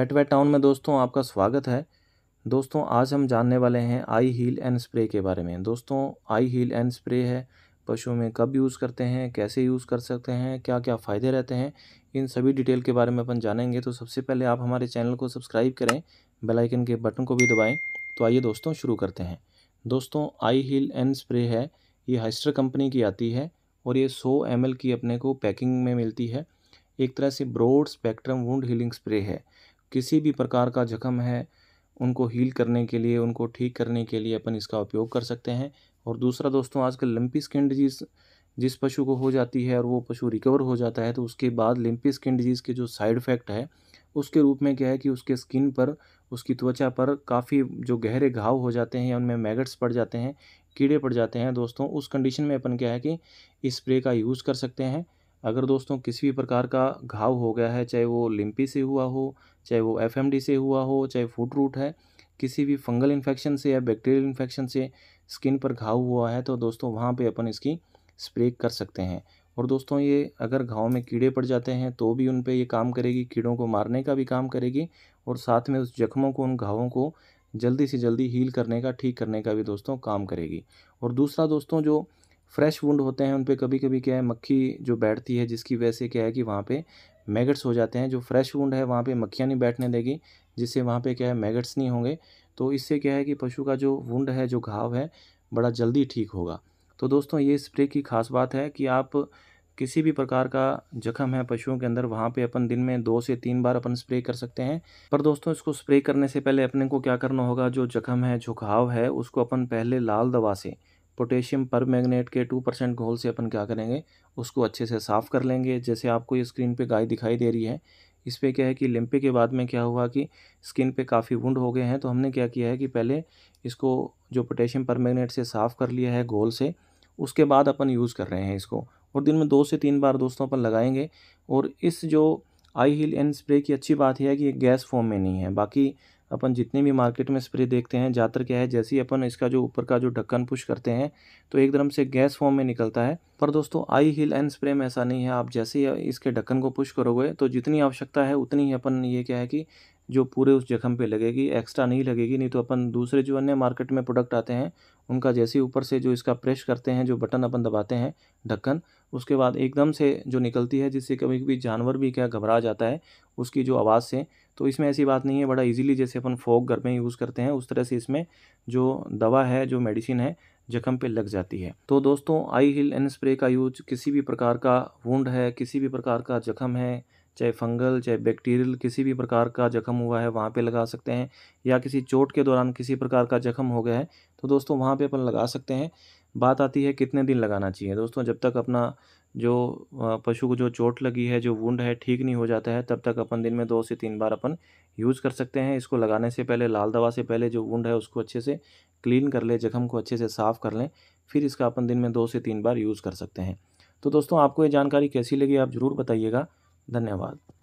पेट wait town में दोस्तों आपका स्वागत है दोस्तों आज हम जानने वाले हैं आई हील एंड स्प्रे के बारे में दोस्तों आई हील एंड स्प्रे है पशुओं में कब यूज़ करते हैं कैसे यूज़ कर सकते हैं क्या क्या फ़ायदे रहते हैं इन सभी डिटेल के बारे में अपन जानेंगे तो सबसे पहले आप हमारे चैनल को सब्सक्राइब करें बेलाइकन के बटन को भी दबाएँ तो आइए दोस्तों शुरू करते हैं दोस्तों आई हील एंड स्प्रे है ये हाइस्टर कंपनी की आती है और ये सौ एम की अपने को पैकिंग में मिलती है एक तरह से broad spectrum wound healing spray है किसी भी प्रकार का ज़ख्म है उनको हील करने के लिए उनको ठीक करने के लिए अपन इसका उपयोग कर सकते हैं और दूसरा दोस्तों आजकल लंपी स्किन डिजीज़ जिस पशु को हो जाती है और वो पशु रिकवर हो जाता है तो उसके बाद लिम्पी स्किन डिजीज़ के जो साइड इफ़ेक्ट है उसके रूप में क्या है कि उसके स्किन पर उसकी त्वचा पर काफ़ी जो गहरे घाव हो जाते हैं उनमें मैगट्स पड़ जाते हैं कीड़े पड़ जाते हैं दोस्तों उस कंडीशन में अपन क्या है कि स्प्रे का यूज़ कर सकते हैं अगर दोस्तों किसी भी प्रकार का घाव हो गया है चाहे वो लिम्पी से हुआ हो चाहे वो एफ से हुआ हो चाहे फूट रूट है किसी भी फंगल इन्फेक्शन से या बैक्टीरियल इन्फेक्शन से स्किन पर घाव हुआ है तो दोस्तों वहाँ पे अपन इसकी स्प्रे कर सकते हैं और दोस्तों ये अगर घाव में कीड़े पड़ जाते हैं तो भी उन पर ये काम करेगी कीड़ों को मारने का भी काम करेगी और साथ में उस जख्मों को उन घावों को जल्दी से जल्दी हील करने का ठीक करने का भी दोस्तों काम करेगी और दूसरा दोस्तों जो फ्रेश वुंड होते हैं उन पर कभी कभी क्या है मक्खी जो बैठती है जिसकी वजह से क्या है कि वहाँ पर मैगट्स हो जाते हैं जो फ्रेश वुंड है वहाँ पर मक्खियाँ नहीं बैठने देगी जिससे वहाँ पर क्या है मैगट्स नहीं होंगे तो इससे क्या है कि पशु का जो वुंड है जो घाव है बड़ा जल्दी ठीक होगा तो दोस्तों ये स्प्रे की खास बात है कि आप किसी भी प्रकार का जख्म है पशुओं के अंदर वहाँ पे अपन दिन में दो से तीन बार अपन स्प्रे कर सकते हैं पर दोस्तों इसको स्प्रे करने से पहले अपने को क्या करना होगा जो जख्म है जो घाव है उसको अपन पहले लाल दवा से पोटेशियम पर मैगनेट के टू परसेंट घोल से अपन क्या करेंगे उसको अच्छे से साफ़ कर लेंगे जैसे आपको ये स्क्रीन पे गाय दिखाई दे रही है इस पर क्या है कि लिम्पे के बाद में क्या हुआ कि स्किन पे काफ़ी वुंड हो गए हैं तो हमने क्या किया है कि पहले इसको जो पोटेशियम पर से साफ़ कर लिया है घोल से उसके बाद अपन यूज़ कर रहे हैं इसको और दिन में दो से तीन बार दोस्तों अपन लगाएंगे और इस जो आई हील एंड स्प्रे की अच्छी बात यह है कि ये गैस फॉर्म में नहीं है बाकी अपन जितने भी मार्केट में स्प्रे देखते हैं ज़्यादातर क्या है जैसे ही अपन इसका जो ऊपर का जो ढक्कन पुश करते हैं तो एकदम से गैस फॉर्म में निकलता है पर दोस्तों आई हील एंड स्प्रे में ऐसा नहीं है आप जैसे ही इसके ढक्कन को पुश करोगे तो जितनी आवश्यकता है उतनी ही अपन ये क्या है कि जो पूरे उस जख्म पे लगेगी एक्स्ट्रा नहीं लगेगी नहीं तो अपन दूसरे जो अन्य मार्केट में प्रोडक्ट आते हैं उनका जैसे ही ऊपर से जो इसका प्रेस करते हैं जो बटन अपन दबाते हैं ढक्कन उसके बाद एकदम से जो निकलती है जिससे कभी कभी जानवर भी क्या घबरा जाता है उसकी जो आवाज़ से तो इसमें ऐसी बात नहीं है बड़ा ईजिली जैसे अपन फोक घर में यूज़ करते हैं उस तरह से इसमें जो दवा है जो मेडिसिन है जख्म पे लग जाती है तो दोस्तों आई हिल एन स्प्रे का यूज किसी भी प्रकार का वुंड है किसी भी प्रकार का जख्म है चाहे फंगल चाहे बैक्टीरियल किसी भी प्रकार का जख्म हुआ है वहाँ पे लगा सकते हैं या किसी चोट के दौरान किसी प्रकार का जख्म हो गया है तो दोस्तों वहाँ पे अपन लगा सकते हैं बात आती है कितने दिन लगाना चाहिए दोस्तों जब तक अपना जो पशु को जो चोट लगी है जो वुंड है ठीक नहीं हो जाता है तब तक अपन दिन में दो से तीन बार अपन यूज़ कर सकते हैं इसको लगाने से पहले लाल दवा से पहले जो वुंड है उसको अच्छे से क्लीन कर लें जख्म को अच्छे से साफ़ कर लें फिर इसका अपन दिन में दो से तीन बार यूज़ कर सकते हैं तो दोस्तों आपको ये जानकारी कैसी लगी आप ज़रूर बताइएगा धन्यवाद